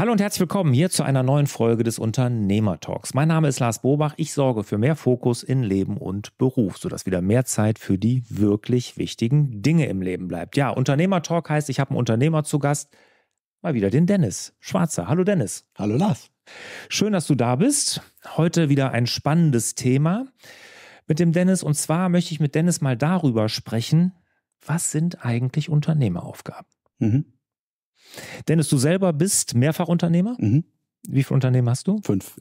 Hallo und herzlich willkommen hier zu einer neuen Folge des Unternehmertalks. Mein Name ist Lars Bobach. Ich sorge für mehr Fokus in Leben und Beruf, sodass wieder mehr Zeit für die wirklich wichtigen Dinge im Leben bleibt. Ja, Unternehmertalk heißt, ich habe einen Unternehmer zu Gast. Mal wieder den Dennis Schwarzer. Hallo Dennis. Hallo Lars. Schön, dass du da bist. Heute wieder ein spannendes Thema mit dem Dennis. Und zwar möchte ich mit Dennis mal darüber sprechen, was sind eigentlich Unternehmeraufgaben? Mhm. Dennis, du selber bist Mehrfachunternehmer. Mhm. Wie viele Unternehmen hast du? Fünf.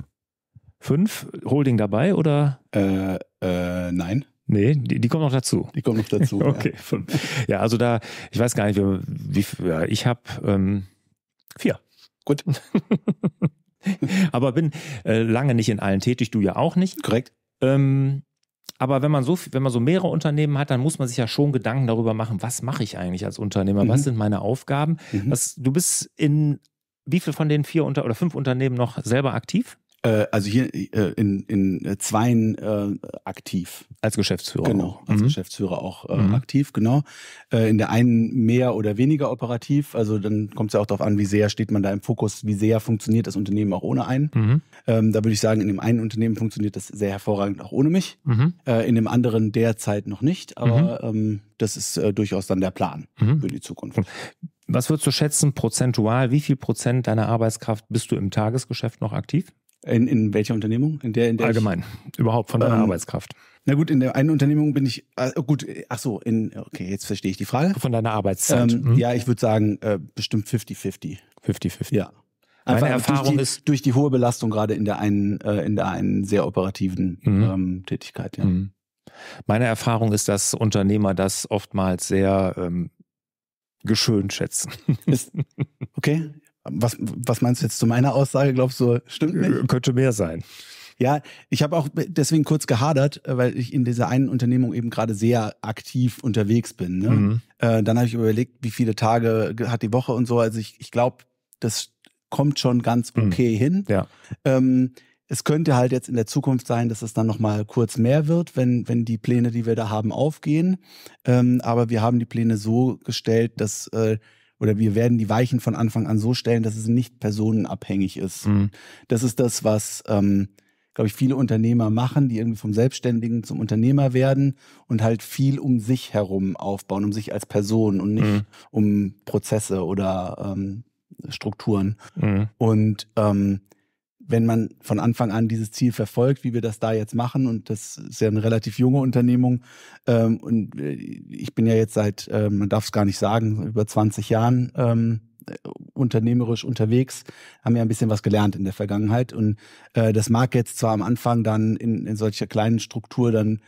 Fünf? Holding dabei oder? Äh, äh, nein. Nee, die, die kommen noch dazu. Die kommen noch dazu. okay, ja. fünf. Ja, also da, ich weiß gar nicht, wie, wie ja, ich habe ähm, vier. Gut. Aber bin äh, lange nicht in allen tätig, du ja auch nicht. Korrekt. Ähm, aber wenn man so wenn man so mehrere Unternehmen hat, dann muss man sich ja schon Gedanken darüber machen, was mache ich eigentlich als Unternehmer? Mhm. Was sind meine Aufgaben? Mhm. Was, du bist in wie viel von den vier unter, oder fünf Unternehmen noch selber aktiv? Äh, also hier äh, in, in äh, Zweien äh, aktiv. Als Geschäftsführer. Genau, als mhm. Geschäftsführer auch äh, mhm. aktiv, genau. Äh, in der einen mehr oder weniger operativ. Also dann kommt es ja auch darauf an, wie sehr steht man da im Fokus, wie sehr funktioniert das Unternehmen auch ohne einen. Mhm. Ähm, da würde ich sagen, in dem einen Unternehmen funktioniert das sehr hervorragend auch ohne mich. Mhm. Äh, in dem anderen derzeit noch nicht, aber mhm. ähm, das ist äh, durchaus dann der Plan mhm. für die Zukunft. Was würdest du schätzen, prozentual, wie viel Prozent deiner Arbeitskraft bist du im Tagesgeschäft noch aktiv? In, in welcher Unternehmung? In der, in der Allgemein, ich, überhaupt von deiner ähm, Arbeitskraft. Na gut, in der einen Unternehmung bin ich, äh, gut, äh, ach so, in, okay, jetzt verstehe ich die Frage. Von deiner Arbeitszeit. Ähm, mhm. Ja, ich würde sagen, äh, bestimmt 50-50. 50-50. Ja. Einfach Meine Erfahrung durch die, ist durch die hohe Belastung gerade in der einen, äh, in der einen sehr operativen mhm. ähm, Tätigkeit. Ja. Mhm. Meine Erfahrung ist, dass Unternehmer das oftmals sehr ähm, geschönt schätzen. Ist, okay, was, was meinst du jetzt zu meiner Aussage? Glaubst du, stimmt nicht? Äh, könnte mehr sein. Ja, ich habe auch deswegen kurz gehadert, äh, weil ich in dieser einen Unternehmung eben gerade sehr aktiv unterwegs bin. Ne? Mhm. Äh, dann habe ich überlegt, wie viele Tage hat die Woche und so. Also ich, ich glaube, das kommt schon ganz mhm. okay mhm. hin. Ja. Ähm, es könnte halt jetzt in der Zukunft sein, dass es dann nochmal kurz mehr wird, wenn, wenn die Pläne, die wir da haben, aufgehen. Ähm, aber wir haben die Pläne so gestellt, dass äh, oder wir werden die Weichen von Anfang an so stellen, dass es nicht personenabhängig ist. Mhm. Das ist das, was, ähm, glaube ich, viele Unternehmer machen, die irgendwie vom Selbstständigen zum Unternehmer werden und halt viel um sich herum aufbauen, um sich als Person und nicht mhm. um Prozesse oder ähm, Strukturen. Mhm. Und ähm, wenn man von Anfang an dieses Ziel verfolgt, wie wir das da jetzt machen, und das ist ja eine relativ junge Unternehmung, ähm, und äh, ich bin ja jetzt seit, ähm, man darf es gar nicht sagen, über 20 Jahren ähm, äh, unternehmerisch unterwegs, haben ja ein bisschen was gelernt in der Vergangenheit. Und äh, das mag jetzt zwar am Anfang dann in, in solcher kleinen Struktur dann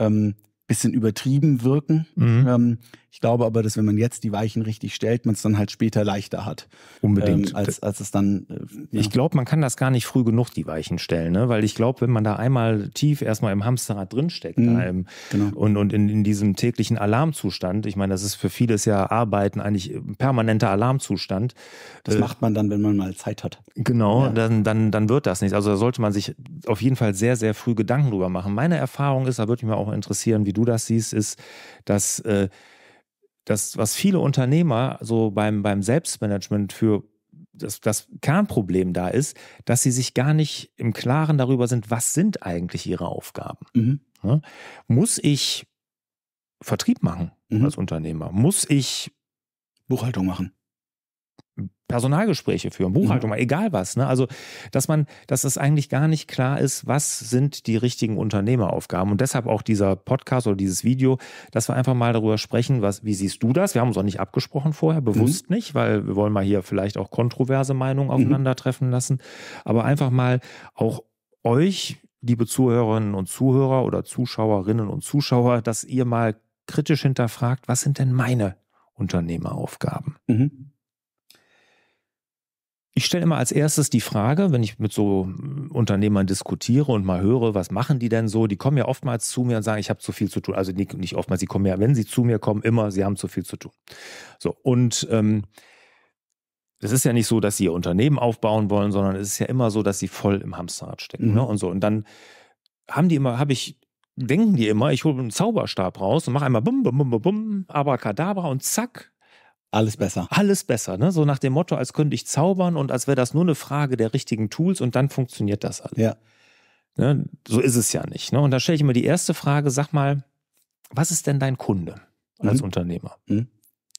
ähm, bisschen übertrieben wirken. Mhm. Ähm, ich glaube aber, dass wenn man jetzt die Weichen richtig stellt, man es dann halt später leichter hat. Unbedingt. Ähm, als, als es dann. Äh, ja. Ich glaube, man kann das gar nicht früh genug die Weichen stellen, ne? weil ich glaube, wenn man da einmal tief erstmal im Hamsterrad drinsteckt mhm. im, genau. und, und in, in diesem täglichen Alarmzustand, ich meine, das ist für vieles ja Arbeiten eigentlich permanenter Alarmzustand. Das äh, macht man dann, wenn man mal Zeit hat. Genau, ja. dann, dann, dann wird das nicht. Also da sollte man sich auf jeden Fall sehr, sehr früh Gedanken drüber machen. Meine Erfahrung ist, da würde mich mal auch interessieren, wie du du das siehst, ist, dass äh, das, was viele Unternehmer so beim, beim Selbstmanagement für das, das Kernproblem da ist, dass sie sich gar nicht im Klaren darüber sind, was sind eigentlich ihre Aufgaben. Mhm. Ja? Muss ich Vertrieb machen mhm. als Unternehmer? Muss ich Buchhaltung machen? Personalgespräche führen, Buchhaltung, mhm. egal was. Ne? Also, dass man, dass es eigentlich gar nicht klar ist, was sind die richtigen Unternehmeraufgaben. Und deshalb auch dieser Podcast oder dieses Video, dass wir einfach mal darüber sprechen, was, wie siehst du das? Wir haben uns auch nicht abgesprochen vorher, bewusst mhm. nicht, weil wir wollen mal hier vielleicht auch kontroverse Meinungen mhm. aufeinandertreffen mhm. lassen. Aber einfach mal auch euch, liebe Zuhörerinnen und Zuhörer oder Zuschauerinnen und Zuschauer, dass ihr mal kritisch hinterfragt, was sind denn meine Unternehmeraufgaben? Mhm. Ich stelle immer als erstes die Frage, wenn ich mit so mm, Unternehmern diskutiere und mal höre, was machen die denn so? Die kommen ja oftmals zu mir und sagen, ich habe zu viel zu tun. Also nicht oftmals, sie kommen ja, wenn sie zu mir kommen, immer, sie haben zu viel zu tun. So, und ähm, es ist ja nicht so, dass sie ihr Unternehmen aufbauen wollen, sondern es ist ja immer so, dass sie voll im Hamsterrad stecken. Ne? Mhm. Ne? Und so. Und dann haben die immer, habe ich, denken die immer, ich hole einen Zauberstab raus und mache einmal bum, bum, bum, bum, bum, abrakadabra und zack, alles besser. Alles besser, ne? So nach dem Motto, als könnte ich zaubern und als wäre das nur eine Frage der richtigen Tools und dann funktioniert das alles. Ja. Ne? So ist es ja nicht. Ne? Und da stelle ich immer die erste Frage: Sag mal, was ist denn dein Kunde als mhm. Unternehmer? Mhm.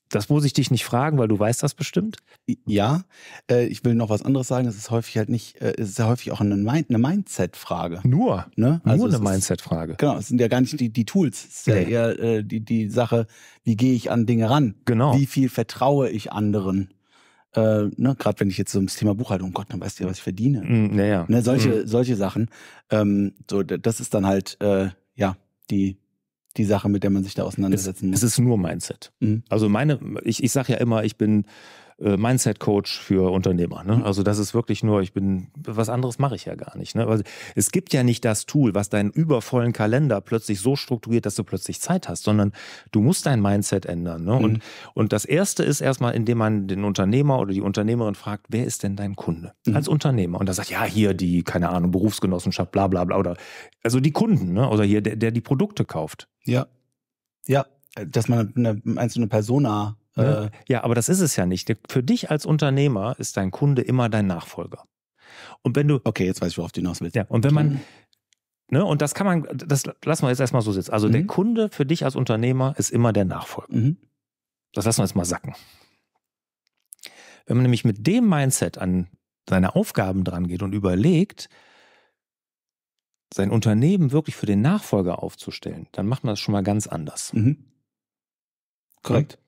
Das muss ich dich nicht fragen, weil du weißt das bestimmt. Ja, äh, ich will noch was anderes sagen. Es ist häufig halt nicht, äh, es ist ja häufig auch eine, Mind eine Mindset-Frage. Nur, ne? also nur eine Mindset-Frage. Genau, es sind ja gar nicht die, die Tools, es ist ja eher äh, die, die Sache, wie gehe ich an Dinge ran? Genau. Wie viel vertraue ich anderen? Äh, ne, gerade wenn ich jetzt so ums Thema Buchhaltung, oh Gott, dann weißt du ja, was ich verdiene. Mm, naja. Ne, solche, mm. solche Sachen. Ähm, so, das ist dann halt, äh, ja, die die Sache, mit der man sich da auseinandersetzen es, muss. Es ist nur Mindset. Mhm. Also meine, ich, ich sage ja immer, ich bin äh, Mindset-Coach für Unternehmer. Ne? Also das ist wirklich nur, ich bin, was anderes mache ich ja gar nicht. Ne? Also es gibt ja nicht das Tool, was deinen übervollen Kalender plötzlich so strukturiert, dass du plötzlich Zeit hast, sondern du musst dein Mindset ändern. Ne? Mhm. Und, und das Erste ist erstmal, indem man den Unternehmer oder die Unternehmerin fragt, wer ist denn dein Kunde? Mhm. Als Unternehmer. Und da sagt, ja, hier die, keine Ahnung, Berufsgenossenschaft, bla bla bla. Oder, also die Kunden, ne? oder hier, der, der die Produkte kauft. Ja. Ja, dass man eine einzelne Persona Ne? Äh, ja, aber das ist es ja nicht. Für dich als Unternehmer ist dein Kunde immer dein Nachfolger. Und wenn du. Okay, jetzt weiß ich, worauf du hinaus willst. Ja, und wenn man. Mhm. Ne, und das kann man, das lassen wir jetzt erstmal so sitzen. Also mhm. der Kunde für dich als Unternehmer ist immer der Nachfolger. Mhm. Das lassen wir jetzt mal sacken. Wenn man nämlich mit dem Mindset an seine Aufgaben dran geht und überlegt, sein Unternehmen wirklich für den Nachfolger aufzustellen, dann macht man das schon mal ganz anders. Mhm. Korrekt?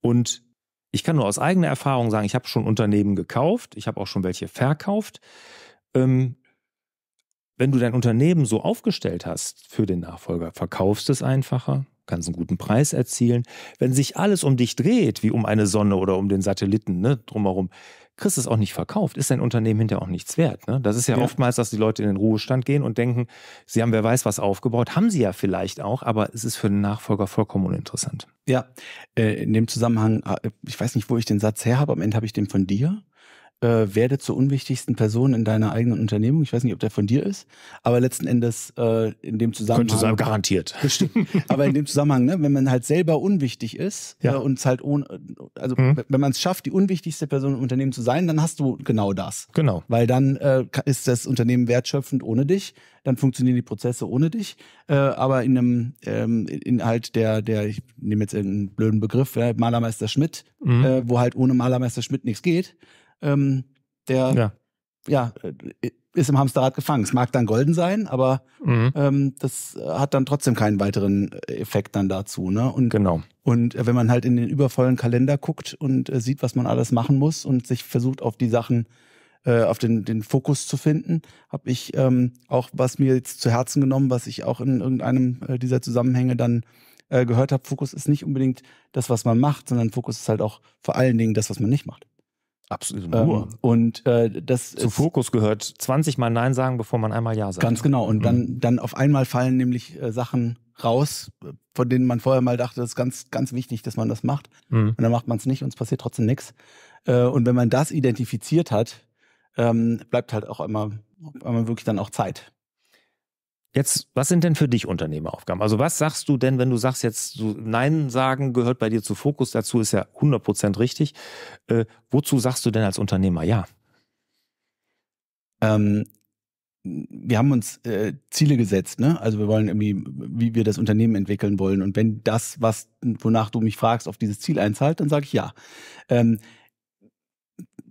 Und ich kann nur aus eigener Erfahrung sagen, ich habe schon Unternehmen gekauft, ich habe auch schon welche verkauft. Ähm, wenn du dein Unternehmen so aufgestellt hast für den Nachfolger, verkaufst es einfacher, kannst einen guten Preis erzielen. Wenn sich alles um dich dreht, wie um eine Sonne oder um den Satelliten ne, drumherum, kriegst du es auch nicht verkauft, ist dein Unternehmen hinterher auch nichts wert. Ne? Das ist ja, ja, oftmals, dass die Leute in den Ruhestand gehen und denken, sie haben wer weiß was aufgebaut, haben sie ja vielleicht auch, aber es ist für den Nachfolger vollkommen uninteressant. Ja, äh, in dem Zusammenhang, äh, ich weiß nicht, wo ich den Satz her habe, am Ende habe ich den von dir äh, werde zur unwichtigsten Person in deiner eigenen Unternehmung. Ich weiß nicht, ob der von dir ist, aber letzten Endes äh, in dem Zusammenhang. Könnte sein, garantiert. Bestimmt. aber in dem Zusammenhang, ne, wenn man halt selber unwichtig ist ja. äh, und es halt ohne, also mhm. wenn man es schafft, die unwichtigste Person im Unternehmen zu sein, dann hast du genau das. Genau. Weil dann äh, ist das Unternehmen wertschöpfend ohne dich, dann funktionieren die Prozesse ohne dich. Äh, aber in einem, ähm, in halt der, der, ich nehme jetzt einen blöden Begriff, ja, Malermeister Schmidt, mhm. äh, wo halt ohne Malermeister Schmidt nichts geht ähm, der ja. ja. Äh, ist im Hamsterrad gefangen. Es mag dann golden sein, aber mhm. ähm, das äh, hat dann trotzdem keinen weiteren Effekt dann dazu. Ne? Und, genau. Und äh, wenn man halt in den übervollen Kalender guckt und äh, sieht, was man alles machen muss und sich versucht auf die Sachen auf den, den Fokus zu finden, habe ich ähm, auch was mir jetzt zu Herzen genommen, was ich auch in irgendeinem äh, dieser Zusammenhänge dann gehört habe. Fokus ist nicht unbedingt das, was man macht, sondern Fokus ist halt auch vor allen Dingen das, was man nicht macht. Absolut. Ähm, und äh, das zu Fokus gehört 20 Mal Nein sagen, bevor man einmal Ja sagt. Ganz genau. Und mhm. dann, dann auf einmal fallen nämlich äh, Sachen raus, von denen man vorher mal dachte, das ist ganz, ganz wichtig, dass man das macht. Mhm. Und dann macht man es nicht und es passiert trotzdem nichts. Äh, und wenn man das identifiziert hat, ähm, bleibt halt auch immer, immer wirklich dann auch Zeit. Jetzt, was sind denn für dich Unternehmeraufgaben? Also was sagst du denn, wenn du sagst jetzt, so Nein sagen gehört bei dir zu Fokus, dazu ist ja 100% richtig. Äh, wozu sagst du denn als Unternehmer Ja? Ähm, wir haben uns äh, Ziele gesetzt, ne? Also wir wollen irgendwie, wie wir das Unternehmen entwickeln wollen. Und wenn das, was wonach du mich fragst, auf dieses Ziel einzahlt, dann sage ich ja. Ähm,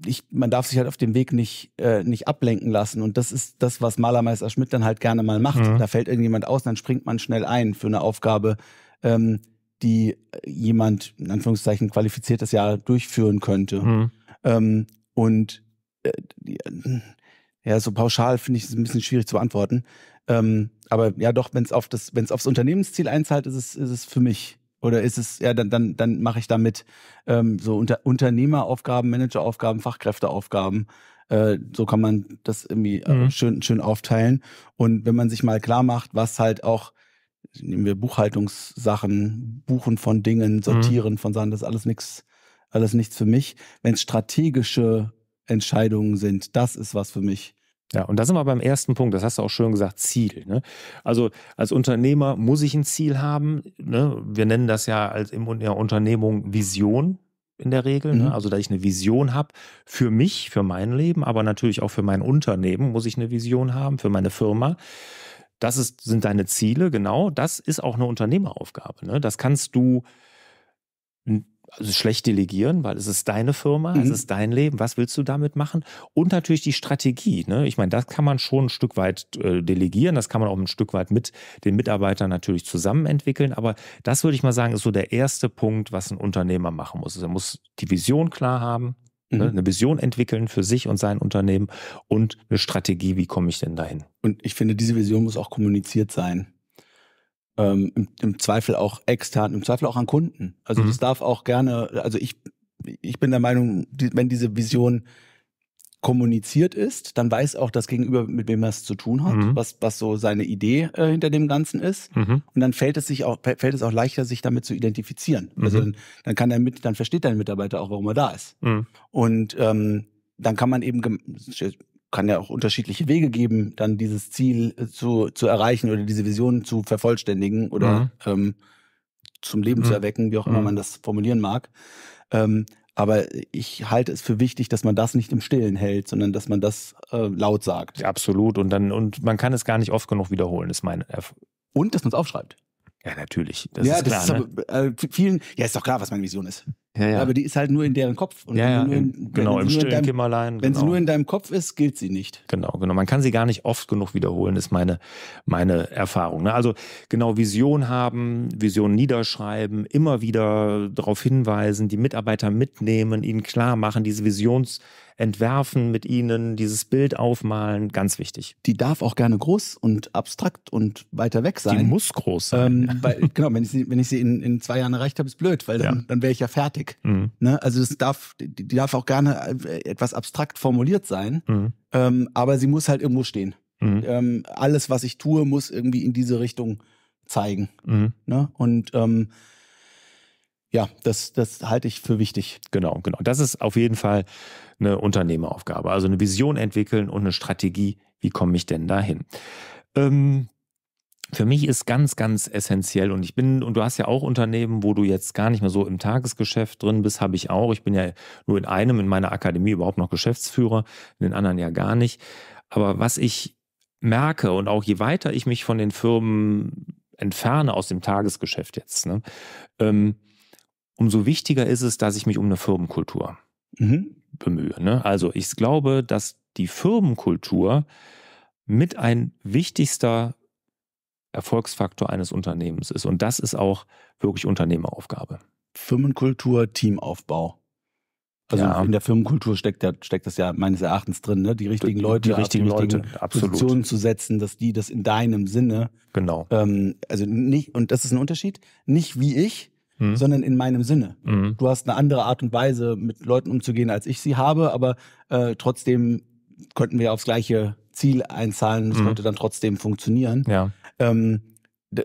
ich, man darf sich halt auf dem Weg nicht, äh, nicht ablenken lassen. Und das ist das, was Malermeister Schmidt dann halt gerne mal macht. Mhm. Da fällt irgendjemand aus, dann springt man schnell ein für eine Aufgabe, ähm, die jemand, in Anführungszeichen, qualifiziertes Jahr durchführen könnte. Mhm. Ähm, und äh, ja, so pauschal finde ich es ein bisschen schwierig zu beantworten. Ähm, aber ja, doch, wenn es auf das, aufs Unternehmensziel einzahlt, ist es, ist es für mich oder ist es, ja, dann, dann, dann mache ich damit ähm, so unter, Unternehmeraufgaben, Manageraufgaben, Fachkräfteaufgaben. Äh, so kann man das irgendwie äh, mhm. schön, schön aufteilen. Und wenn man sich mal klar macht, was halt auch, nehmen wir Buchhaltungssachen, Buchen von Dingen, mhm. Sortieren mhm. von Sachen, das ist alles nichts, alles nichts für mich. Wenn es strategische Entscheidungen sind, das ist was für mich. Ja, und da sind wir beim ersten Punkt, das hast du auch schön gesagt, Ziel. Ne? Also als Unternehmer muss ich ein Ziel haben. Ne? Wir nennen das ja als in der Unternehmung Vision in der Regel. Ne? Mhm. Ne? Also, dass ich eine Vision habe für mich, für mein Leben, aber natürlich auch für mein Unternehmen muss ich eine Vision haben, für meine Firma. Das ist, sind deine Ziele, genau. Das ist auch eine Unternehmeraufgabe. Ne? Das kannst du also schlecht delegieren, weil es ist deine Firma, mhm. es ist dein Leben, was willst du damit machen? Und natürlich die Strategie. Ne? Ich meine, das kann man schon ein Stück weit äh, delegieren, das kann man auch ein Stück weit mit den Mitarbeitern natürlich zusammen entwickeln, aber das würde ich mal sagen, ist so der erste Punkt, was ein Unternehmer machen muss. Also er muss die Vision klar haben, ne? mhm. ne? eine Vision entwickeln für sich und sein Unternehmen und eine Strategie, wie komme ich denn dahin? Und ich finde, diese Vision muss auch kommuniziert sein ähm, im, im, Zweifel auch extern, im Zweifel auch an Kunden. Also mhm. das darf auch gerne, also ich, ich bin der Meinung, die, wenn diese Vision kommuniziert ist, dann weiß auch das Gegenüber, mit wem er es zu tun hat, mhm. was, was so seine Idee äh, hinter dem Ganzen ist. Mhm. Und dann fällt es sich auch, fällt es auch leichter, sich damit zu identifizieren. Also mhm. Also dann, dann kann dein dann versteht dein Mitarbeiter auch, warum er da ist. Mhm. Und ähm, dann kann man eben, kann ja auch unterschiedliche Wege geben, dann dieses Ziel äh, zu, zu erreichen oder diese Vision zu vervollständigen oder mhm. ähm, zum Leben mhm. zu erwecken, wie auch immer mhm. man das formulieren mag. Ähm, aber ich halte es für wichtig, dass man das nicht im Stillen hält, sondern dass man das äh, laut sagt. absolut. Und dann, und man kann es gar nicht oft genug wiederholen, ist meine Erfahrung. Und dass man es aufschreibt. Ja, natürlich. Das ja, ist das klar, ist ne? aber, äh, vielen, ja, ist doch klar, was meine Vision ist. Ja, ja. Aber die ist halt nur in deren Kopf. Und ja, ja. In, genau, im stillen deinem, Kämmerlein. Wenn genau. sie nur in deinem Kopf ist, gilt sie nicht. Genau, genau. Man kann sie gar nicht oft genug wiederholen, ist meine, meine Erfahrung. Ne? Also genau Vision haben, Vision niederschreiben, immer wieder darauf hinweisen, die Mitarbeiter mitnehmen, ihnen klar machen, diese Visions- entwerfen mit ihnen, dieses Bild aufmalen, ganz wichtig. Die darf auch gerne groß und abstrakt und weiter weg sein. Die muss groß sein. Ähm, weil, genau, wenn ich sie, wenn ich sie in, in zwei Jahren erreicht habe, ist blöd, weil dann, ja. dann wäre ich ja fertig. Mhm. Ne? Also das darf, die, die darf auch gerne äh, etwas abstrakt formuliert sein, mhm. ähm, aber sie muss halt irgendwo stehen. Mhm. Ähm, alles, was ich tue, muss irgendwie in diese Richtung zeigen. Mhm. Ne? Und ähm, ja, das, das halte ich für wichtig. Genau, genau. Das ist auf jeden Fall eine Unternehmeraufgabe. Also eine Vision entwickeln und eine Strategie. Wie komme ich denn dahin? Ähm, für mich ist ganz, ganz essentiell und ich bin, und du hast ja auch Unternehmen, wo du jetzt gar nicht mehr so im Tagesgeschäft drin bist, habe ich auch. Ich bin ja nur in einem, in meiner Akademie überhaupt noch Geschäftsführer, in den anderen ja gar nicht. Aber was ich merke und auch je weiter ich mich von den Firmen entferne aus dem Tagesgeschäft jetzt, ne, ähm, umso wichtiger ist es, dass ich mich um eine Firmenkultur mhm. bemühe. Ne? Also ich glaube, dass die Firmenkultur mit ein wichtigster Erfolgsfaktor eines Unternehmens ist. Und das ist auch wirklich Unternehmeraufgabe. Firmenkultur, Teamaufbau. Also ja. in der Firmenkultur steckt, ja, steckt das ja meines Erachtens drin, ne? die richtigen Leute, die richtigen, die richtigen Leute, Positionen absolut. zu setzen, dass die das in deinem Sinne. Genau. Ähm, also nicht, und das ist ein Unterschied, nicht wie ich, Mhm. sondern in meinem Sinne. Mhm. Du hast eine andere Art und Weise, mit Leuten umzugehen, als ich sie habe, aber äh, trotzdem könnten wir aufs gleiche Ziel einzahlen. Das mhm. könnte dann trotzdem funktionieren. Ja. Ähm,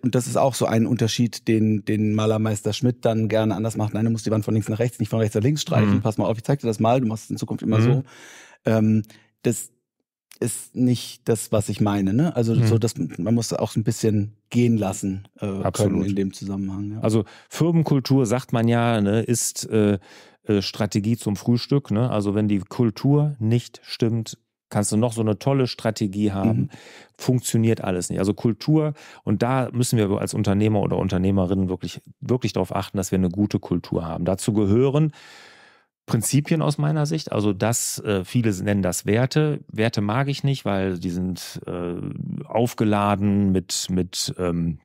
und das ist auch so ein Unterschied, den, den Malermeister Schmidt dann gerne anders macht. Nein, du musst die Wand von links nach rechts, nicht von rechts nach links streichen. Mhm. Pass mal auf, ich zeig dir das mal, du machst es in Zukunft immer mhm. so. Ähm, das, ist nicht das, was ich meine. Ne? Also mhm. so, dass man muss auch ein bisschen gehen lassen äh, Absolut. in dem Zusammenhang. Ja. Also Firmenkultur sagt man ja, ne, ist äh, äh, Strategie zum Frühstück. Ne? Also wenn die Kultur nicht stimmt, kannst du noch so eine tolle Strategie mhm. haben, mhm. funktioniert alles nicht. Also Kultur und da müssen wir als Unternehmer oder Unternehmerinnen wirklich wirklich darauf achten, dass wir eine gute Kultur haben. Dazu gehören Prinzipien aus meiner Sicht. Also das, äh, viele nennen das Werte. Werte mag ich nicht, weil die sind äh, aufgeladen mit, mit ähm,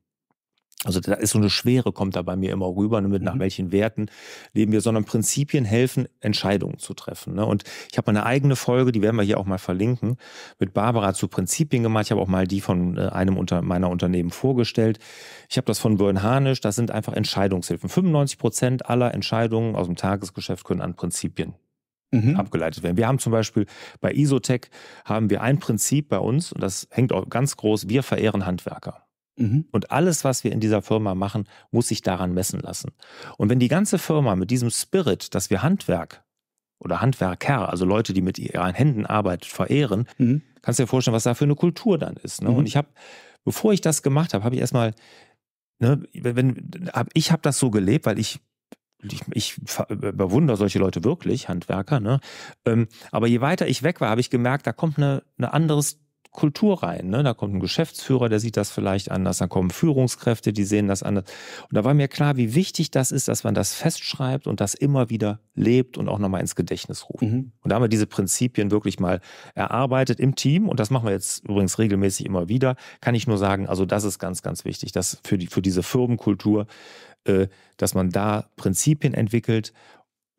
also da ist so eine Schwere, kommt da bei mir immer rüber, ne, mit nach mhm. welchen Werten leben wir, sondern Prinzipien helfen, Entscheidungen zu treffen. Ne? Und ich habe eine eigene Folge, die werden wir hier auch mal verlinken, mit Barbara zu Prinzipien gemacht. Ich habe auch mal die von äh, einem unter meiner Unternehmen vorgestellt. Ich habe das von Björn Harnisch, das sind einfach Entscheidungshilfen. 95 Prozent aller Entscheidungen aus dem Tagesgeschäft können an Prinzipien Mhm. abgeleitet werden. Wir haben zum Beispiel bei Isotech haben wir ein Prinzip bei uns und das hängt auch ganz groß. Wir verehren Handwerker. Mhm. Und alles, was wir in dieser Firma machen, muss sich daran messen lassen. Und wenn die ganze Firma mit diesem Spirit, dass wir Handwerk oder Handwerker, also Leute, die mit ihren Händen arbeiten, verehren, mhm. kannst du dir vorstellen, was da für eine Kultur dann ist. Ne? Mhm. Und ich habe, bevor ich das gemacht habe, habe ich erstmal, ne, wenn, hab, ich habe das so gelebt, weil ich ich, ich bewundere solche Leute wirklich, Handwerker, ne? Ähm, aber je weiter ich weg war, habe ich gemerkt, da kommt ein eine ne anderes Kultur rein. Ne? Da kommt ein Geschäftsführer, der sieht das vielleicht anders. Da kommen Führungskräfte, die sehen das anders. Und da war mir klar, wie wichtig das ist, dass man das festschreibt und das immer wieder lebt und auch nochmal ins Gedächtnis ruft. Mhm. Und da haben wir diese Prinzipien wirklich mal erarbeitet im Team. Und das machen wir jetzt übrigens regelmäßig immer wieder. Kann ich nur sagen, also das ist ganz, ganz wichtig, dass für, die, für diese Firmenkultur, äh, dass man da Prinzipien entwickelt,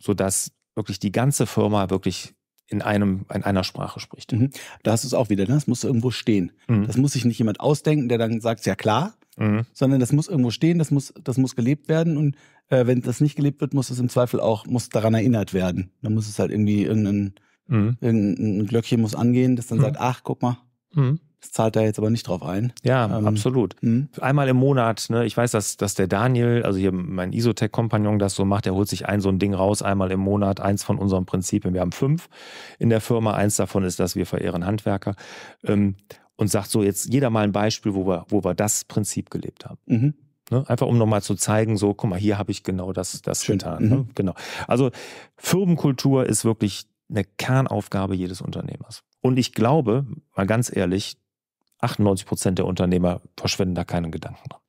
sodass wirklich die ganze Firma wirklich in, einem, in einer Sprache spricht. Mhm. Da hast du es auch wieder, ne? das muss irgendwo stehen. Mhm. Das muss sich nicht jemand ausdenken, der dann sagt, ja klar, mhm. sondern das muss irgendwo stehen, das muss, das muss gelebt werden und äh, wenn das nicht gelebt wird, muss es im Zweifel auch, muss daran erinnert werden. Dann muss es halt irgendwie irgendein, mhm. irgendein Glöckchen muss angehen, das dann mhm. sagt, ach, guck mal, Mhm. Das zahlt da jetzt aber nicht drauf ein. Ja, ähm, absolut. Mh. Hm. Einmal im Monat, ne, ich weiß, dass, dass der Daniel, also hier mein Isotech-Kompagnon, das so macht, der holt sich ein so ein Ding raus, einmal im Monat, eins von unseren Prinzipien. Wir haben fünf in der Firma, eins davon ist, dass wir verehren Handwerker. Ähm, und sagt so jetzt jeder mal ein Beispiel, wo wir, wo wir das Prinzip gelebt haben. Mhm. Ne? Einfach um nochmal zu zeigen, so, guck mal, hier habe ich genau das, das Schön. getan. Mhm. Ne? Genau. Also Firmenkultur ist wirklich eine Kernaufgabe jedes Unternehmers. Und ich glaube, mal ganz ehrlich, 98 Prozent der Unternehmer verschwenden da keinen Gedanken dran.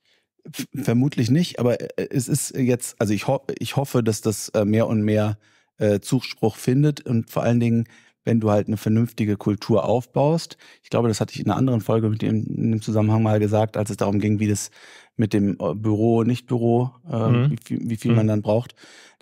Vermutlich nicht, aber äh, es ist jetzt, also ich, ho ich hoffe, dass das äh, mehr und mehr äh, Zuspruch findet und vor allen Dingen, wenn du halt eine vernünftige Kultur aufbaust. Ich glaube, das hatte ich in einer anderen Folge mit dem, in dem Zusammenhang mal gesagt, als es darum ging, wie das mit dem äh, Büro, Nicht-Büro, äh, mhm. wie, wie, viel mhm. man dann braucht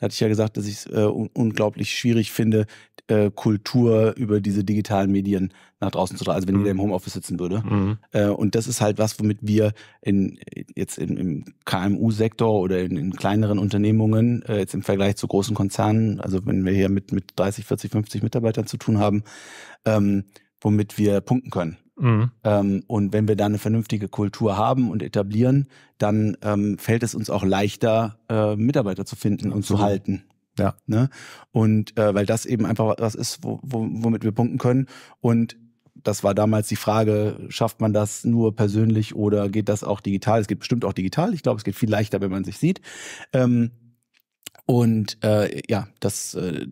hatte ich ja gesagt, dass ich es äh, un unglaublich schwierig finde, äh, Kultur über diese digitalen Medien nach draußen zu tragen. Also wenn mhm. jeder im Homeoffice sitzen würde. Mhm. Äh, und das ist halt was, womit wir in, jetzt in, im KMU-Sektor oder in, in, kleineren Unternehmungen, äh, jetzt im Vergleich zu großen Konzernen, also wenn wir hier mit, mit 30, 40, 50 Mitarbeitern zu tun haben, ähm, womit wir punkten können. Mhm. Ähm, und wenn wir da eine vernünftige Kultur haben und etablieren, dann ähm, fällt es uns auch leichter, äh, Mitarbeiter zu finden und Absolut. zu halten. Ja. Ne? Und äh, weil das eben einfach was ist, wo, wo, womit wir punkten können. Und das war damals die Frage, schafft man das nur persönlich oder geht das auch digital? Es geht bestimmt auch digital. Ich glaube, es geht viel leichter, wenn man sich sieht. Ähm, und äh, ja, das, äh,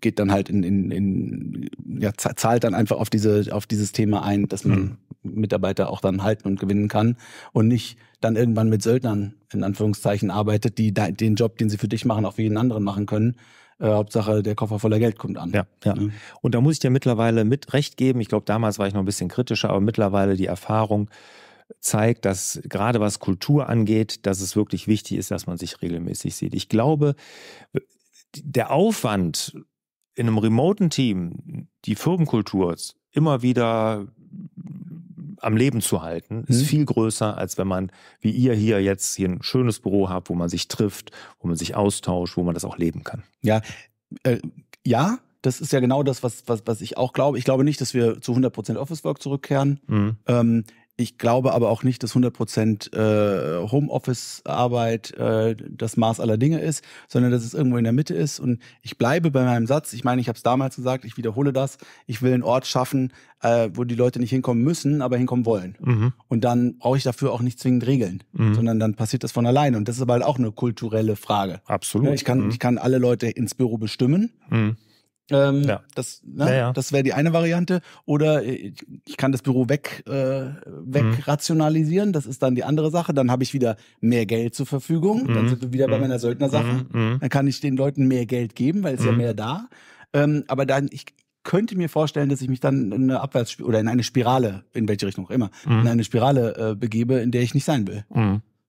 geht dann halt in, in, in ja, zahlt dann einfach auf diese, auf dieses Thema ein, dass man mhm. Mitarbeiter auch dann halten und gewinnen kann und nicht dann irgendwann mit Söldnern in Anführungszeichen arbeitet, die da, den Job, den sie für dich machen, auch für jeden anderen machen können. Äh, Hauptsache, der Koffer voller Geld kommt an. Ja, ja. Mhm. Und da muss ich dir mittlerweile mit Recht geben. Ich glaube, damals war ich noch ein bisschen kritischer, aber mittlerweile die Erfahrung, zeigt, dass gerade was Kultur angeht, dass es wirklich wichtig ist, dass man sich regelmäßig sieht. Ich glaube, der Aufwand, in einem remoten Team die Firmenkultur immer wieder am Leben zu halten, ist mhm. viel größer, als wenn man, wie ihr hier jetzt, hier ein schönes Büro habt, wo man sich trifft, wo man sich austauscht, wo man das auch leben kann. Ja, äh, ja, das ist ja genau das, was, was, was ich auch glaube. Ich glaube nicht, dass wir zu 100% Office Work zurückkehren. Mhm. Ähm, ich glaube aber auch nicht, dass 100% äh, Homeoffice-Arbeit äh, das Maß aller Dinge ist, sondern dass es irgendwo in der Mitte ist. Und ich bleibe bei meinem Satz. Ich meine, ich habe es damals gesagt, ich wiederhole das. Ich will einen Ort schaffen, äh, wo die Leute nicht hinkommen müssen, aber hinkommen wollen. Mhm. Und dann brauche ich dafür auch nicht zwingend Regeln, mhm. sondern dann passiert das von alleine. Und das ist aber halt auch eine kulturelle Frage. Absolut. ich, kann, mhm. ich kann alle Leute ins Büro bestimmen. Mhm. Ähm, ja. Das, ne? ja, ja. das wäre die eine Variante. Oder äh, ich kann das Büro weg, äh, weg mhm. rationalisieren. Das ist dann die andere Sache. Dann habe ich wieder mehr Geld zur Verfügung. Mhm. Dann sind wir wieder bei mhm. meiner Söldnersache. Mhm. mhm. Dann kann ich den Leuten mehr Geld geben, weil es ja mhm. mehr da. Ähm, aber dann, ich könnte mir vorstellen, dass ich mich dann in eine Abwärts oder in eine Spirale, in welche Richtung auch immer, in eine Spirale äh, begebe, in der ich nicht sein will.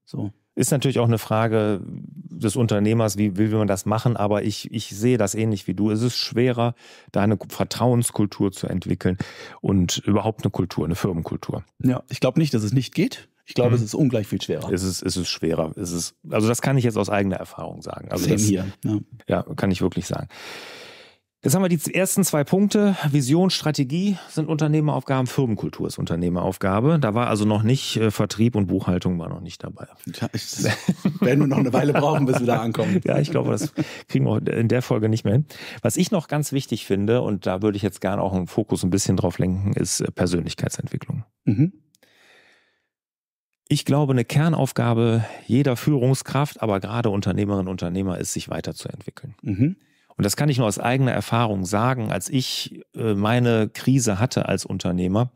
So. Ist natürlich auch eine Frage des Unternehmers, wie, wie will man das machen, aber ich, ich sehe das ähnlich wie du. Es ist schwerer, da eine Vertrauenskultur zu entwickeln und überhaupt eine Kultur, eine Firmenkultur. Ja, ich glaube nicht, dass es nicht geht. Ich glaube, mhm. es ist ungleich viel schwerer. Es ist, es ist schwerer. Es ist, also das kann ich jetzt aus eigener Erfahrung sagen. Also Same das, hier. Ja. ja, kann ich wirklich sagen. Jetzt haben wir die ersten zwei Punkte. Vision, Strategie sind Unternehmeraufgaben, Firmenkultur ist Unternehmeraufgabe. Da war also noch nicht äh, Vertrieb und Buchhaltung war noch nicht dabei. Ja, ich, werden wir noch eine Weile brauchen, bis wir da ankommen. ja, ich glaube, das kriegen wir in der Folge nicht mehr hin. Was ich noch ganz wichtig finde, und da würde ich jetzt gerne auch einen Fokus ein bisschen drauf lenken, ist äh, Persönlichkeitsentwicklung. Mhm. Ich glaube, eine Kernaufgabe jeder Führungskraft, aber gerade Unternehmerinnen und Unternehmer ist, sich weiterzuentwickeln. Mhm. Und das kann ich nur aus eigener Erfahrung sagen, als ich äh, meine Krise hatte als Unternehmer.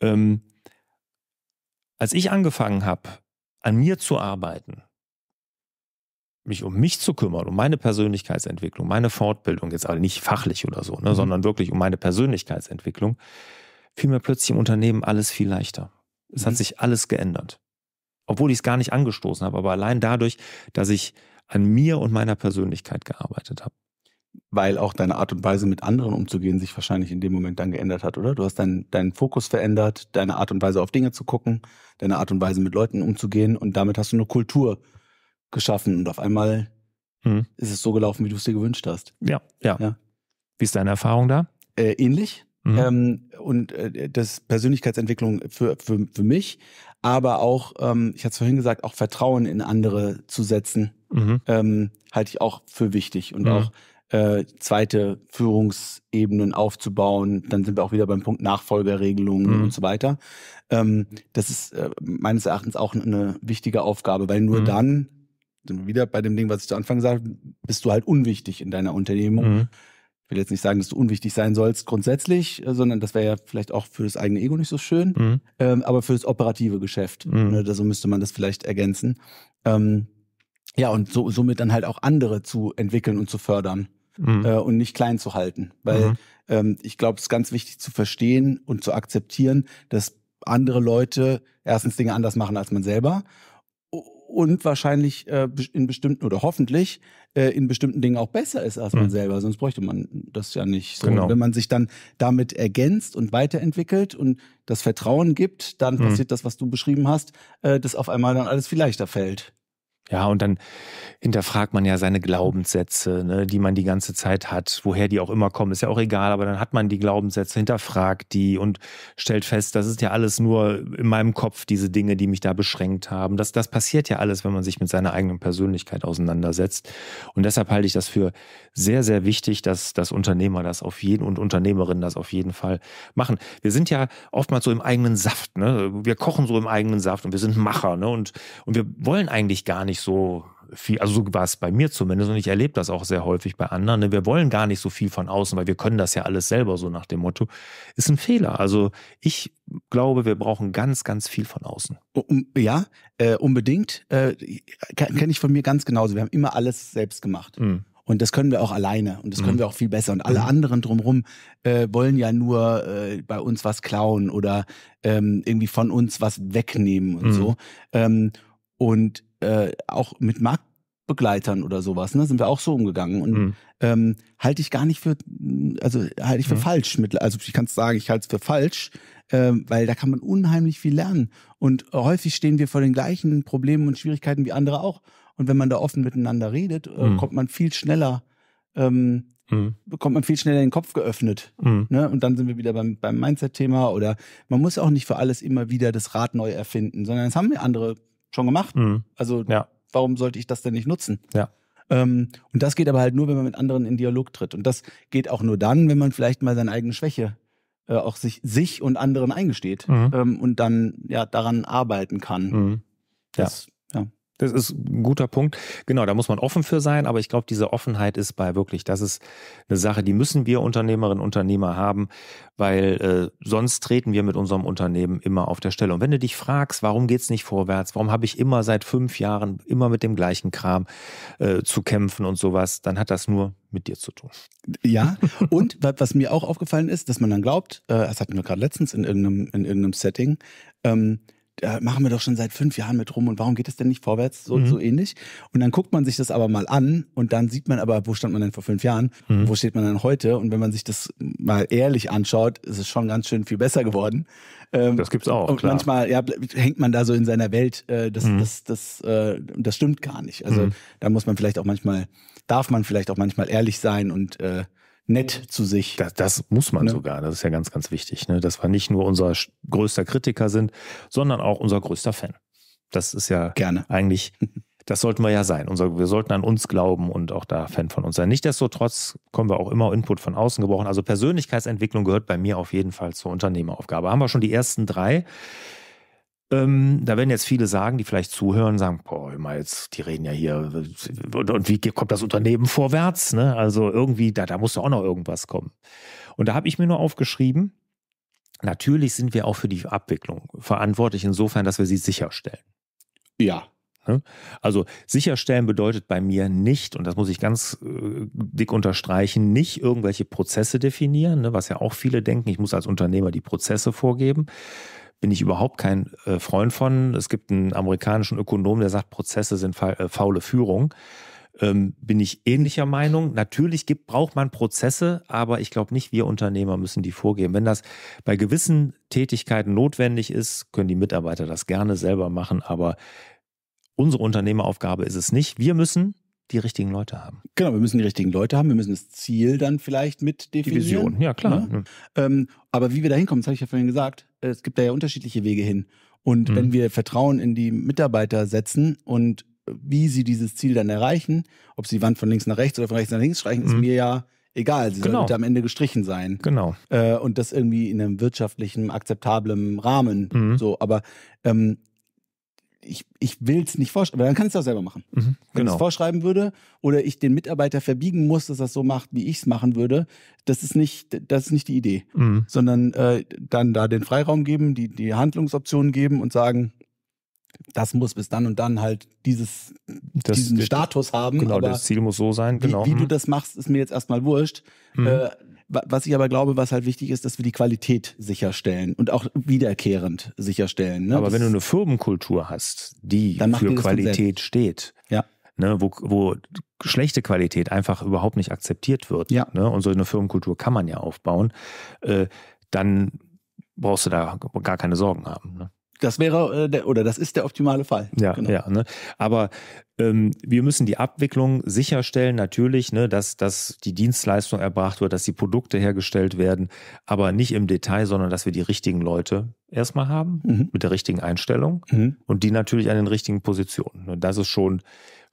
Ähm, als ich angefangen habe, an mir zu arbeiten, mich um mich zu kümmern, um meine Persönlichkeitsentwicklung, meine Fortbildung, jetzt aber nicht fachlich oder so, ne, mhm. sondern wirklich um meine Persönlichkeitsentwicklung, fiel mir plötzlich im Unternehmen alles viel leichter. Es mhm. hat sich alles geändert. Obwohl ich es gar nicht angestoßen habe, aber allein dadurch, dass ich an mir und meiner Persönlichkeit gearbeitet habe weil auch deine Art und Weise mit anderen umzugehen sich wahrscheinlich in dem Moment dann geändert hat, oder? Du hast deinen deinen Fokus verändert, deine Art und Weise auf Dinge zu gucken, deine Art und Weise mit Leuten umzugehen und damit hast du eine Kultur geschaffen und auf einmal mhm. ist es so gelaufen, wie du es dir gewünscht hast. Ja, ja, ja. Wie ist deine Erfahrung da? Äh, ähnlich. Mhm. Ähm, und äh, das Persönlichkeitsentwicklung für, für, für mich, aber auch, ähm, ich hatte es vorhin gesagt, auch Vertrauen in andere zu setzen, mhm. ähm, halte ich auch für wichtig und mhm. auch äh, zweite Führungsebenen aufzubauen. Dann sind wir auch wieder beim Punkt Nachfolgerregelungen mhm. und so weiter. Ähm, das ist äh, meines Erachtens auch eine wichtige Aufgabe, weil nur mhm. dann, wieder bei dem Ding, was ich zu Anfang sagte, bist du halt unwichtig in deiner Unternehmung. Mhm. Ich will jetzt nicht sagen, dass du unwichtig sein sollst grundsätzlich, äh, sondern das wäre ja vielleicht auch für das eigene Ego nicht so schön, mhm. ähm, aber für das operative Geschäft. Mhm. Ne, so müsste man das vielleicht ergänzen. Ähm, ja, und so, somit dann halt auch andere zu entwickeln und zu fördern mhm. äh, und nicht klein zu halten. Weil mhm. ähm, ich glaube, es ist ganz wichtig zu verstehen und zu akzeptieren, dass andere Leute erstens Dinge anders machen als man selber und wahrscheinlich äh, in bestimmten oder hoffentlich äh, in bestimmten Dingen auch besser ist als mhm. man selber. Sonst bräuchte man das ja nicht. So, genau. Wenn man sich dann damit ergänzt und weiterentwickelt und das Vertrauen gibt, dann mhm. passiert das, was du beschrieben hast, äh, dass auf einmal dann alles viel leichter fällt. Ja, und dann hinterfragt man ja seine Glaubenssätze, ne, die man die ganze Zeit hat, woher die auch immer kommen, ist ja auch egal, aber dann hat man die Glaubenssätze, hinterfragt die und stellt fest, das ist ja alles nur in meinem Kopf, diese Dinge, die mich da beschränkt haben. Das, das passiert ja alles, wenn man sich mit seiner eigenen Persönlichkeit auseinandersetzt. Und deshalb halte ich das für sehr, sehr wichtig, dass, dass Unternehmer das auf jeden und Unternehmerinnen das auf jeden Fall machen. Wir sind ja oftmals so im eigenen Saft, ne? Wir kochen so im eigenen Saft und wir sind Macher, ne? Und, und wir wollen eigentlich gar nicht nicht so viel, also so war es bei mir zumindest und ich erlebe das auch sehr häufig bei anderen. Ne? Wir wollen gar nicht so viel von außen, weil wir können das ja alles selber so nach dem Motto. Ist ein Fehler. Also ich glaube, wir brauchen ganz, ganz viel von außen. Ja, äh, unbedingt. Äh, Kenne ich von mir ganz genauso. Wir haben immer alles selbst gemacht. Mhm. Und das können wir auch alleine und das können mhm. wir auch viel besser. Und alle mhm. anderen drumherum äh, wollen ja nur äh, bei uns was klauen oder ähm, irgendwie von uns was wegnehmen und mhm. so. Ähm, und äh, auch mit Marktbegleitern oder sowas, ne, sind wir auch so umgegangen. Und mhm. ähm, halte ich gar nicht für, also halte ich für mhm. falsch. Mit, also ich kann es sagen, ich halte es für falsch, äh, weil da kann man unheimlich viel lernen. Und häufig stehen wir vor den gleichen Problemen und Schwierigkeiten wie andere auch. Und wenn man da offen miteinander redet, äh, mhm. kommt man viel schneller ähm, mhm. bekommt man viel schneller den Kopf geöffnet. Mhm. Ne? Und dann sind wir wieder beim, beim Mindset-Thema oder man muss auch nicht für alles immer wieder das Rad neu erfinden, sondern das haben wir andere schon gemacht. Mhm. Also ja. warum sollte ich das denn nicht nutzen? Ja. Ähm, und das geht aber halt nur, wenn man mit anderen in Dialog tritt. Und das geht auch nur dann, wenn man vielleicht mal seine eigene Schwäche äh, auch sich, sich und anderen eingesteht mhm. ähm, und dann ja daran arbeiten kann. Mhm. Das, ja. ja. Das ist ein guter Punkt. Genau, da muss man offen für sein, aber ich glaube, diese Offenheit ist bei wirklich, das ist eine Sache, die müssen wir Unternehmerinnen und Unternehmer haben, weil äh, sonst treten wir mit unserem Unternehmen immer auf der Stelle. Und wenn du dich fragst, warum geht's nicht vorwärts, warum habe ich immer seit fünf Jahren immer mit dem gleichen Kram äh, zu kämpfen und sowas, dann hat das nur mit dir zu tun. Ja, und was mir auch aufgefallen ist, dass man dann glaubt, äh, das hatten wir gerade letztens in irgendeinem, in irgendeinem Setting, ähm, da machen wir doch schon seit fünf Jahren mit rum und warum geht es denn nicht vorwärts? So, mhm. so ähnlich. Und dann guckt man sich das aber mal an und dann sieht man aber, wo stand man denn vor fünf Jahren, mhm. wo steht man denn heute? Und wenn man sich das mal ehrlich anschaut, ist es schon ganz schön viel besser geworden. Ähm, das gibt's auch. Und klar. manchmal ja, hängt man da so in seiner Welt, äh, das, mhm. das, das, äh, das stimmt gar nicht. Also mhm. da muss man vielleicht auch manchmal, darf man vielleicht auch manchmal ehrlich sein und äh, nett zu sich. Das, das muss man ne? sogar. Das ist ja ganz, ganz wichtig, ne? dass wir nicht nur unser größter Kritiker sind, sondern auch unser größter Fan. Das ist ja Gerne. eigentlich, das sollten wir ja sein. Unser, wir sollten an uns glauben und auch da Fan von uns sein. Nichtsdestotrotz kommen wir auch immer Input von außen gebrochen. Also Persönlichkeitsentwicklung gehört bei mir auf jeden Fall zur Unternehmeraufgabe. Haben wir schon die ersten drei. Ähm, da werden jetzt viele sagen, die vielleicht zuhören, sagen, boah, immer jetzt, die reden ja hier, und, und wie kommt das Unternehmen vorwärts? Ne? Also irgendwie, da, da muss doch auch noch irgendwas kommen. Und da habe ich mir nur aufgeschrieben, natürlich sind wir auch für die Abwicklung verantwortlich, insofern, dass wir sie sicherstellen. Ja. Ne? Also sicherstellen bedeutet bei mir nicht, und das muss ich ganz äh, dick unterstreichen, nicht irgendwelche Prozesse definieren, ne, was ja auch viele denken, ich muss als Unternehmer die Prozesse vorgeben bin ich überhaupt kein äh, Freund von. Es gibt einen amerikanischen Ökonom, der sagt, Prozesse sind äh, faule Führung. Ähm, bin ich ähnlicher Meinung. Natürlich gibt, braucht man Prozesse, aber ich glaube nicht, wir Unternehmer müssen die vorgeben. Wenn das bei gewissen Tätigkeiten notwendig ist, können die Mitarbeiter das gerne selber machen, aber unsere Unternehmeraufgabe ist es nicht. Wir müssen die richtigen Leute haben. Genau, wir müssen die richtigen Leute haben, wir müssen das Ziel dann vielleicht mit definieren. Die Vision, ja klar. Ne? Ja? Ähm, aber wie wir da hinkommen, das habe ich ja vorhin gesagt, es gibt da ja unterschiedliche Wege hin. Und mhm. wenn wir Vertrauen in die Mitarbeiter setzen und wie sie dieses Ziel dann erreichen, ob sie die Wand von links nach rechts oder von rechts nach links streichen, mhm. ist mir ja egal. Sie genau. sollte am Ende gestrichen sein. Genau. Äh, und das irgendwie in einem wirtschaftlichen, akzeptablen Rahmen. Mhm. So, aber ähm, ich, ich will es nicht vorschreiben, aber dann kann ich es auch selber machen. Mhm, genau. Wenn ich es vorschreiben würde oder ich den Mitarbeiter verbiegen muss, dass er es so macht, wie ich es machen würde, das ist nicht, das ist nicht die Idee. Mhm. Sondern äh, dann da den Freiraum geben, die, die Handlungsoptionen geben und sagen, das muss bis dann und dann halt dieses, das, diesen das, Status haben. Genau, das Ziel muss so sein. Genau. Wie, wie, du mhm. das machst, ist mir jetzt erstmal wurscht. Mhm. Äh, was ich aber glaube, was halt wichtig ist, dass wir die Qualität sicherstellen und auch wiederkehrend sicherstellen. Ne? Aber das wenn du eine Firmenkultur hast, die für Qualität steht, ja. ne, wo, wo schlechte Qualität einfach überhaupt nicht akzeptiert wird, ja. ne, und so eine Firmenkultur kann man ja aufbauen, äh, dann brauchst du da gar keine Sorgen haben. Ne? Das wäre äh, oder das ist der optimale Fall. Ja, genau. ja. Ne? Aber ähm, wir müssen die Abwicklung sicherstellen, natürlich, ne, dass, dass die Dienstleistung erbracht wird, dass die Produkte hergestellt werden, aber nicht im Detail, sondern dass wir die richtigen Leute erstmal haben, mhm. mit der richtigen Einstellung mhm. und die natürlich an den richtigen Positionen. Und das ist schon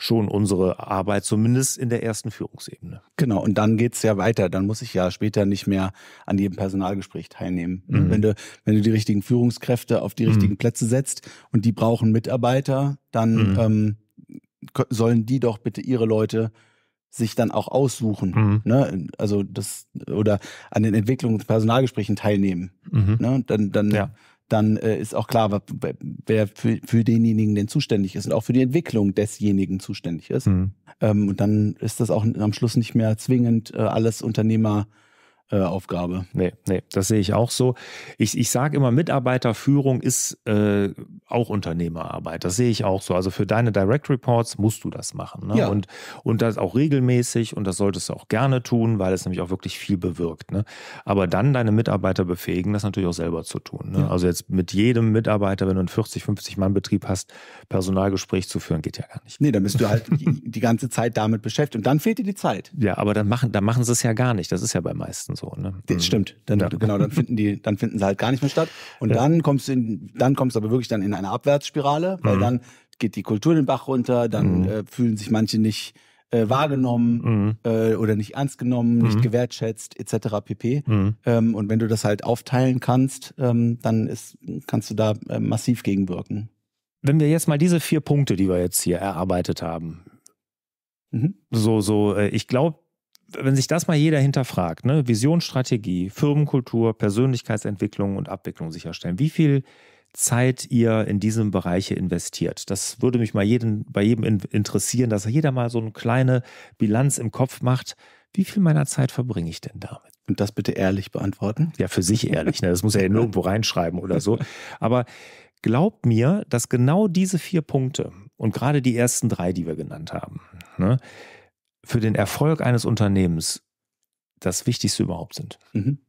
schon unsere Arbeit, zumindest in der ersten Führungsebene. Genau, und dann geht es ja weiter. Dann muss ich ja später nicht mehr an jedem Personalgespräch teilnehmen. Ne? Mhm. Wenn, du, wenn du die richtigen Führungskräfte auf die mhm. richtigen Plätze setzt und die brauchen Mitarbeiter, dann mhm. ähm, sollen die doch bitte ihre Leute sich dann auch aussuchen. Mhm. Ne? Also das oder an den Entwicklungs- und Personalgesprächen teilnehmen. Mhm. Ne? Dann, dann ja dann äh, ist auch klar, wer, für, für, denjenigen denn zuständig ist und auch für die Entwicklung desjenigen zuständig ist. Mhm. Ähm, und dann ist das auch am Schluss nicht mehr zwingend äh, alles Unternehmer äh, Aufgabe. Nee, nee, das sehe ich auch so. Ich, ich sage immer, Mitarbeiterführung ist äh, auch Unternehmerarbeit. Das sehe ich auch so. Also für deine Direct Reports musst du das machen. Ne? Ja. Und, und das auch regelmäßig und das solltest du auch gerne tun, weil es nämlich auch wirklich viel bewirkt. Ne? Aber dann deine Mitarbeiter befähigen, das natürlich auch selber zu tun. Ne? Ja. Also jetzt mit jedem Mitarbeiter, wenn du einen 40, 50 Mann Betrieb hast, Personalgespräch zu führen, geht ja gar nicht. Nee, dann bist du halt die, die, ganze Zeit damit beschäftigt und dann fehlt dir die Zeit. Ja, aber dann machen, dann machen sie es ja gar nicht. Das ist ja bei meisten lassen. So, ne? Das mhm. stimmt. Dann, ja. Genau, dann finden die, dann finden sie halt gar nicht mehr statt. Und ja. dann kommst du in, dann kommst du aber wirklich dann in eine Abwärtsspirale, weil mhm. dann geht die Kultur den Bach runter, dann mhm. äh, fühlen sich manche nicht äh, wahrgenommen mhm. äh, oder nicht ernst genommen, nicht mhm. gewertschätzt, etc. pp. Mhm. Ähm, und wenn du das halt aufteilen kannst, ähm, dann ist, kannst du da äh, massiv gegenwirken. Wenn wir jetzt mal diese vier Punkte, die wir jetzt hier erarbeitet haben, so, so, äh, ich glaube, wenn sich das mal jeder hinterfragt, ne? Vision, Strategie, Firmenkultur, Persönlichkeitsentwicklung und Abwicklung sicherstellen, wie viel Zeit ihr in diese Bereiche investiert. Das würde mich mal jeden, bei jedem interessieren, dass jeder mal so eine kleine Bilanz im Kopf macht. Wie viel meiner Zeit verbringe ich denn damit? Und das bitte ehrlich beantworten? Ja, für sich ehrlich. Ne? Das muss er ja irgendwo reinschreiben oder so. Aber glaubt mir, dass genau diese vier Punkte und gerade die ersten drei, die wir genannt haben, ne, für den Erfolg eines Unternehmens das Wichtigste überhaupt sind. Mhm.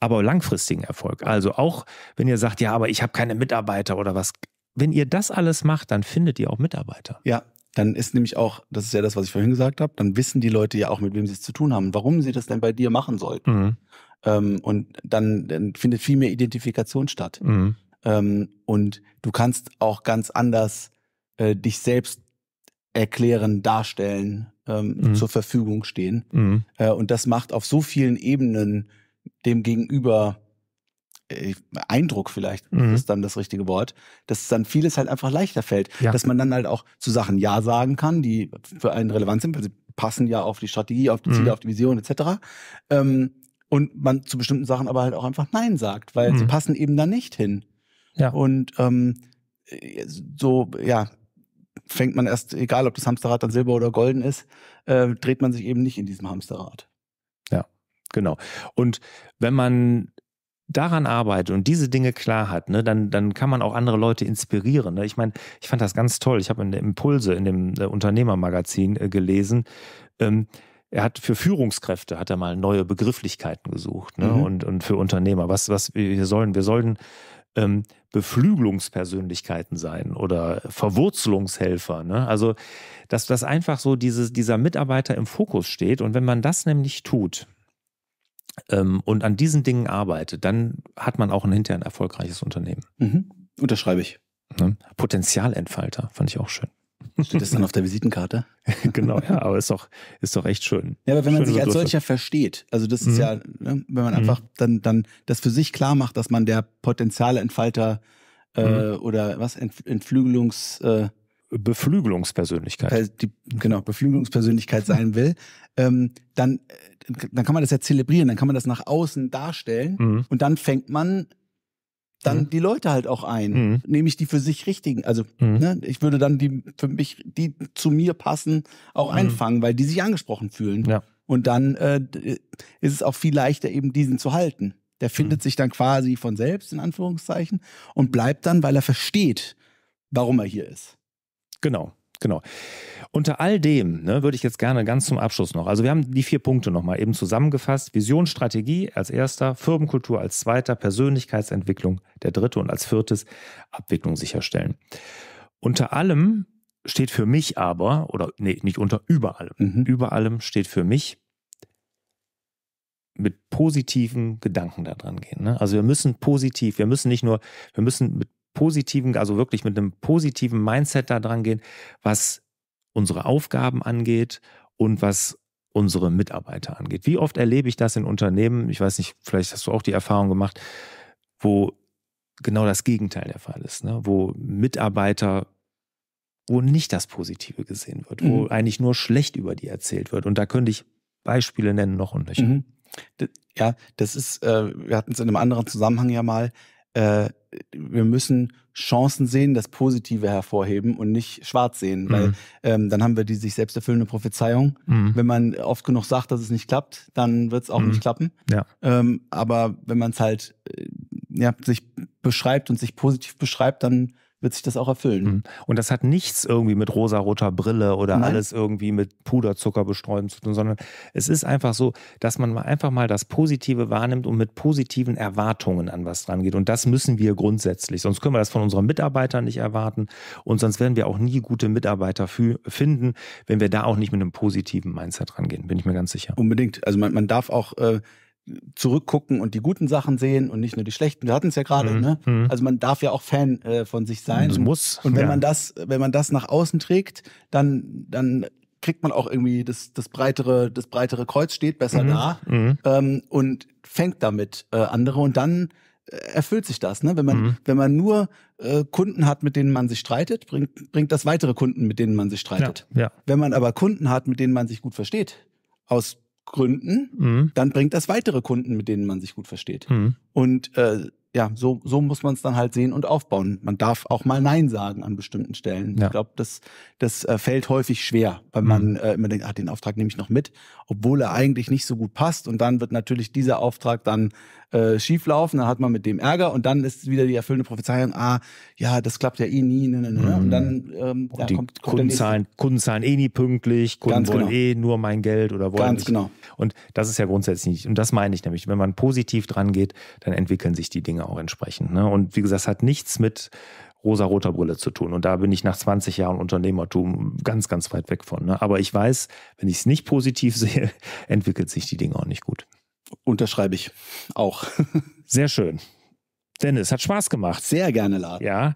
Aber langfristigen Erfolg. Also auch wenn ihr sagt, ja, aber ich habe keine Mitarbeiter oder was. Wenn ihr das alles macht, dann findet ihr auch Mitarbeiter. Ja, dann ist nämlich auch, das ist ja das, was ich vorhin gesagt habe, dann wissen die Leute ja auch, mit wem sie es zu tun haben, warum sie das denn bei dir machen sollten. Mhm. Ähm, und dann, dann, findet viel mehr Identifikation statt. Mhm. Ähm, und du kannst auch ganz anders äh, dich selbst erklären, darstellen, ähm, mhm. zur Verfügung stehen. Mhm. Äh, und das macht auf so vielen Ebenen dem Gegenüber äh, Eindruck vielleicht, mhm. ist dann das richtige Wort, dass dann vieles halt einfach leichter fällt. Ja. Dass man dann halt auch zu Sachen Ja sagen kann, die für einen relevant sind, weil sie passen ja auf die Strategie, auf die Ziele, mhm. auf die Vision etc. Ähm, und man zu bestimmten Sachen aber halt auch einfach Nein sagt, weil sie mhm. passen eben da nicht hin. Ja. Und ähm, äh, so, ja, fängt man erst, egal ob das Hamsterrad dann silber oder golden ist, äh, dreht man sich eben nicht in diesem Hamsterrad. Ja, genau. Und wenn man daran arbeitet und diese Dinge klar hat, ne, dann, dann kann man auch andere Leute inspirieren. Ne? Ich meine, ich fand das ganz toll. Ich habe in der Impulse in dem äh, Unternehmermagazin äh, gelesen. Ähm, er hat für Führungskräfte hat er mal neue Begrifflichkeiten gesucht ne? Mhm. und, und für Unternehmer. Was, was wir sollen, wir sollen ähm, Beflügelungspersönlichkeiten sein oder Verwurzelungshelfer. Ne? Also, dass das einfach so dieses, dieser Mitarbeiter im Fokus steht. Und wenn man das nämlich tut ähm, und an diesen Dingen arbeitet, dann hat man auch ein hinterher ein erfolgreiches Unternehmen. Mhm. Unterschreibe ich. Ne? Potenzialentfalter, fand ich auch schön. Steht das dann auf der Visitenkarte? genau, ja, aber ist doch, ist doch echt schön. Ja, aber wenn man Schöne sich als solcher versteht, also das ist mhm. ja, ne, wenn man mhm. einfach dann, dann das für sich klar macht, dass man der potenzielle Entfalter äh, mhm. oder was, Entf Entflügelungs... Äh, Beflügelungspersönlichkeit. Die, genau, Beflügelungspersönlichkeit sein will, ähm, dann, äh, dann kann man das ja zelebrieren, dann kann man das nach außen darstellen mhm. und dann fängt man dann mhm. die Leute halt auch ein. Mhm. Nehme ich die für sich richtigen. Also mhm. ne, ich würde dann die für mich, die zu mir passen, auch mhm. einfangen, weil die sich angesprochen fühlen. Ja. Und dann äh, ist es auch viel leichter, eben diesen zu halten. Der findet mhm. sich dann quasi von selbst, in Anführungszeichen, und bleibt dann, weil er versteht, warum er hier ist. Genau. Genau. Unter all dem ne, würde ich jetzt gerne ganz zum Abschluss noch. Also wir haben die vier Punkte nochmal eben zusammengefasst. Vision, Strategie als erster, Firmenkultur als zweiter, Persönlichkeitsentwicklung der dritte und als viertes Abwicklung sicherstellen. Unter allem steht für mich aber, oder nee, nicht unter, über allem. Mhm. Über allem steht für mich mit positiven Gedanken da dran gehen. Ne? Also wir müssen positiv, wir müssen nicht nur, wir müssen mit positiven, also wirklich mit einem positiven Mindset da dran gehen, was unsere Aufgaben angeht und was unsere Mitarbeiter angeht. Wie oft erlebe ich das in Unternehmen? Ich weiß nicht, vielleicht hast du auch die Erfahrung gemacht, wo genau das Gegenteil der Fall ist, ne? wo Mitarbeiter wo nicht das Positive gesehen wird, mhm. wo eigentlich nur schlecht über die erzählt wird. Und da könnte ich Beispiele nennen noch und nicht. Mhm. Ja, das ist, äh, wir hatten es in einem anderen Zusammenhang ja mal, äh, wir müssen Chancen sehen, das Positive hervorheben und nicht schwarz sehen, weil mhm. ähm, dann haben wir die sich selbst erfüllende Prophezeiung. Mhm. Wenn man oft genug sagt, dass es nicht klappt, dann wird es auch mhm. nicht klappen. Ja. Ähm, aber wenn man es halt äh, ja, sich beschreibt und sich positiv beschreibt, dann wird sich das auch erfüllen. Mhm. Und das hat nichts irgendwie mit rosaroter Brille oder Nein. alles irgendwie mit Puderzucker bestreuen zu tun, sondern es ist einfach so, dass man einfach mal das Positive wahrnimmt und mit positiven Erwartungen an was dran geht. Und das müssen wir grundsätzlich. Sonst können wir das von unseren Mitarbeitern nicht erwarten. Und sonst werden wir auch nie gute Mitarbeiter finden, wenn wir da auch nicht mit einem positiven Mindset rangehen, bin ich mir ganz sicher. Unbedingt. Also man, man darf auch. Äh zurückgucken und die guten Sachen sehen und nicht nur die schlechten. Wir hatten es ja gerade, mhm. ne? Mhm. Also man darf ja auch Fan äh, von sich sein. Das muss. Und wenn ja. man das, wenn man das nach außen trägt, dann, dann kriegt man auch irgendwie das, das breitere, das breitere Kreuz steht besser mhm. da mhm. Ähm, und fängt damit äh, andere und dann äh, erfüllt sich das, ne? Wenn man, mhm. wenn man nur äh, Kunden hat, mit denen man sich streitet, bringt, bringt das weitere Kunden, mit denen man sich streitet. Ja, ja. Wenn man aber Kunden hat, mit denen man sich gut versteht, aus Gründen, mhm. dann bringt das weitere Kunden, mit denen man sich gut versteht. Mhm. Und äh, ja, so, so muss man es dann halt sehen und aufbauen. Man darf auch mal Nein sagen an bestimmten Stellen. Ja. Ich glaube, das, das äh, fällt häufig schwer, weil mhm. man äh, immer denkt, ah, den Auftrag nehme ich noch mit, obwohl er eigentlich nicht so gut passt. Und dann wird natürlich dieser Auftrag dann äh, schieflaufen, dann hat man mit dem Ärger und dann ist wieder die erfüllende Prophezeiung, ah, ja, das klappt ja eh nie, ne, ne, ne. ne. Und dann mhm. ähm, und ja, die kommt, kommt Kunden, zahlen, Kunden zahlen eh nie pünktlich, Kunden Ganz wollen genau. eh nur mein Geld oder wollen. Ganz nicht. genau. Und das ist ja grundsätzlich nicht, und das meine ich nämlich, wenn man positiv dran geht, dann entwickeln sich die Dinge auch entsprechend. Ne? Und wie gesagt, es hat nichts mit rosa-roter Brille zu tun. Und da bin ich nach 20 Jahren Unternehmertum ganz, ganz weit weg von. Ne? Aber ich weiß, wenn ich es nicht positiv sehe, entwickelt sich die Dinge auch nicht gut. Unterschreibe ich auch. Sehr schön. Dennis, hat Spaß gemacht. Sehr gerne, Lars. Ja.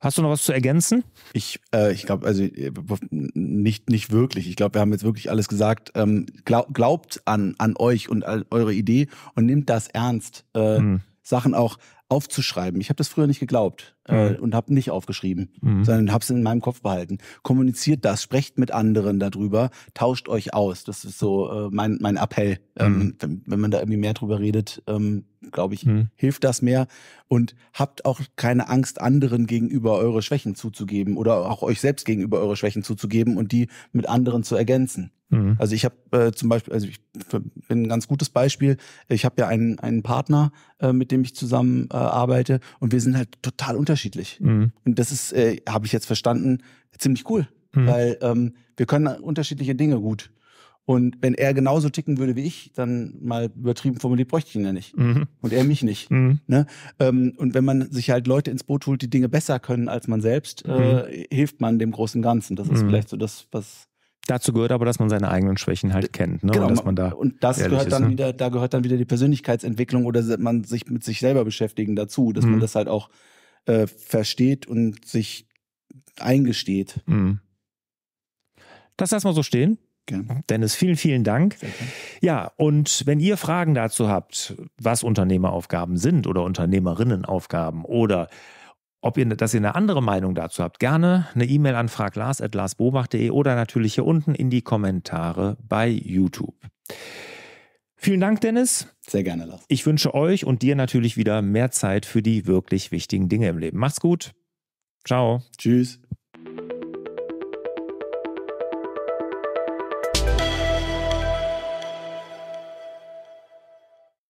Hast du noch was zu ergänzen? Ich, äh, ich glaube, also äh, nicht, nicht wirklich. Ich glaube, wir haben jetzt wirklich alles gesagt. Ähm, glaub, glaubt an, an euch und an eure Idee und nehmt das ernst, äh, hm. Sachen auch aufzuschreiben. Ich habe das früher nicht geglaubt äh, und habe nicht aufgeschrieben, mhm. sondern habe es in meinem Kopf behalten. Kommuniziert das, sprecht mit anderen darüber, tauscht euch aus. Das ist so äh, mein, mein Appell. Ähm, mhm. Ähm, wenn, wenn, man da irgendwie mehr drüber redet, ähm, glaube ich, mhm. hilft das mehr. Und habt auch keine Angst, anderen gegenüber eure Schwächen zuzugeben oder auch euch selbst gegenüber eure Schwächen zuzugeben und die mit anderen zu ergänzen. Mhm. Also ich habe äh, zum Beispiel, also ich bin ein ganz gutes Beispiel. Ich habe ja einen, einen Partner, äh, mit dem ich zusammen äh, arbeite und wir sind halt total unterschiedlich unterschiedlich. Mhm. Und das ist, äh, habe ich jetzt verstanden, ziemlich cool. Mhm. Weil ähm, wir können unterschiedliche Dinge gut. Und wenn er genauso ticken würde wie ich, dann mal übertrieben formuliert, bräuchte ich ihn ja nicht. Mhm. Und er mich nicht. Mhm. Ne? Ähm, und wenn man sich halt Leute ins Boot holt, die Dinge besser können als man selbst, äh, mhm. äh, hilft man dem großen Ganzen. Das ist mhm. vielleicht so das, was. Dazu gehört aber, dass man seine eigenen Schwächen halt kennt, ne? Genau, und dass man da und das gehört dann ist, ne? wieder, da gehört dann wieder die Persönlichkeitsentwicklung oder man sich mit sich selber beschäftigen dazu, dass man mhm. das halt auch äh, versteht und sich eingesteht. Mhm. Das lassen wir so stehen. Gerne. Dennis, vielen, vielen Dank. Ja, und wenn ihr Fragen dazu habt, was Unternehmeraufgaben sind oder Unternehmerinnenaufgaben oder ob ihr, dass ihr eine andere Meinung dazu habt, gerne eine E-Mail an fraglars.larsbobach.de oder natürlich hier unten in die Kommentare bei YouTube. Vielen Dank, Dennis. Sehr gerne, Lars. Ich wünsche euch und dir natürlich wieder mehr Zeit für die wirklich wichtigen Dinge im Leben. Macht's gut. Ciao. Tschüss.